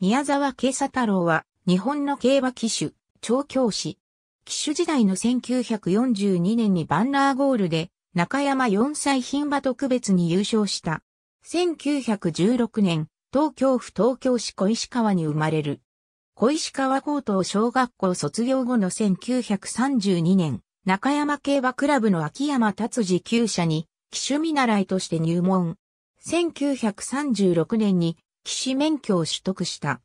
宮沢慶佐太郎は、日本の競馬騎手、調教師。騎手時代の1942年にバンナーゴールで、中山4歳牝馬特別に優勝した。1916年、東京府東京市小石川に生まれる。小石川高等小学校卒業後の1932年、中山競馬クラブの秋山達次厩舎に、騎手見習いとして入門。1936年に騎士免許を取得した。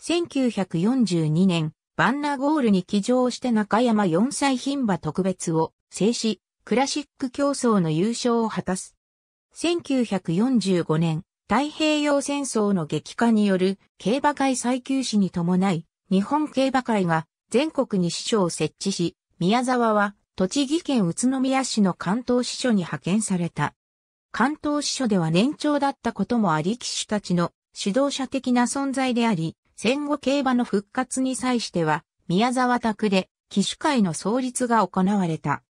1942年、バンナゴールに騎乗して中山4歳牝馬特別を制し、クラシック競争の優勝を果たす。1945年、太平洋戦争の激化による競馬会再休止に伴い、日本競馬会が全国に支所を設置し、宮沢は栃木県宇都宮市の関東支所に派遣された。関東支所では年長だったこともあり騎手たちの指導者的な存在であり、戦後競馬の復活に際しては、宮沢拓で騎手会の創立が行われた。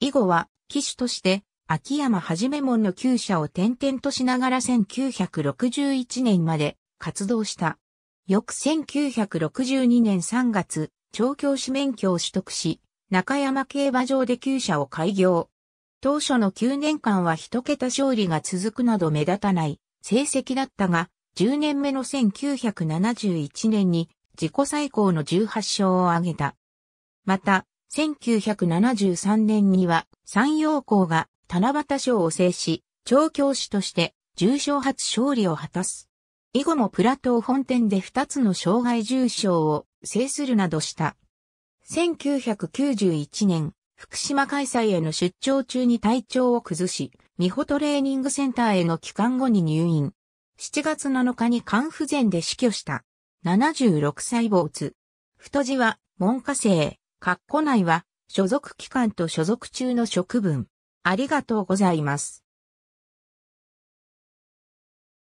以後は騎手として秋山はじめ門の厩舎を転々としながら1961年まで活動した。翌1962年3月、調教師免許を取得し、中山競馬場で厩舎を開業。当初の9年間は一桁勝利が続くなど目立たない成績だったが、10年目の1971年に自己最高の18勝を挙げた。また、1973年には山陽校が七夕賞を制し、調教師として重賞初勝利を果たす。以後もプラトー本店で2つの障害重賞を制するなどした。1991年、福島開催への出張中に体調を崩し、美穂トレーニングセンターへの帰還後に入院。7月7日に肝不全で死去した。76歳没。太字は、文科生、括弧内は、所属機関と所属中の職分。ありがとうございます。